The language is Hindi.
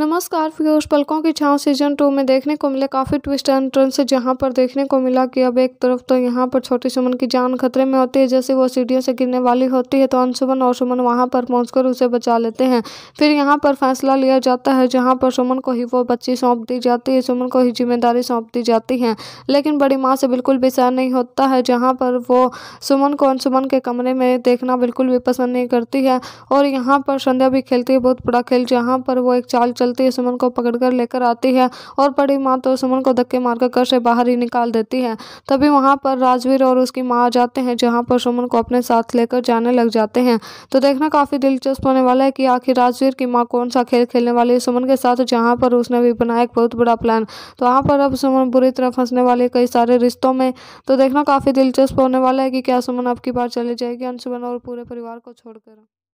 नमस्कार फ्यूर्स पलकों की छांव सीजन टू में देखने को मिले काफ़ी ट्विस्ट एंड टर्न से जहां पर देखने को मिला कि अब एक तरफ तो यहां पर छोटी सुमन की जान खतरे में होती है जैसे वो सीढ़ियों से गिरने वाली होती है तो अनसुमन और सुमन वहां पर पहुंचकर उसे बचा लेते हैं फिर यहाँ पर फैसला लिया जाता है जहाँ पर सुमन को ही वो बच्ची सौंप दी जाती है सुमन को ही जिम्मेदारी सौंप दी जाती है लेकिन बड़ी माँ से बिल्कुल भी सहन नहीं होता है जहाँ पर वो सुमन को अनसुमन के कमरे में देखना बिल्कुल भी पसंद नहीं करती है और यहाँ पर संध्या भी खेलती है बहुत बड़ा खेल जहाँ पर वो एक चाल चल चलती है सुमन को पकड़कर लेकर आती है और बड़ी माँ तो सुमन को धक्के मारकर घर से बाहर ही निकाल देती है तभी वहाँ पर राजवीर और उसकी माँ आ जाते हैं जहाँ पर सुमन को अपने साथ लेकर जाने लग जाते हैं तो देखना काफ़ी दिलचस्प होने वाला है कि आखिर राजवीर की माँ कौन सा खेल खेलने वाली है सुमन के साथ जहाँ पर उसने भी बनाया एक बहुत बड़ा प्लान तो वहाँ पर अब सुमन बुरी तरह फंसने वाले कई सारे रिश्तों में तो देखना काफ़ी दिलचस्प होने वाला है कि क्या सुमन आपकी की बार चले जाएगी अंशुमन और पूरे परिवार को छोड़कर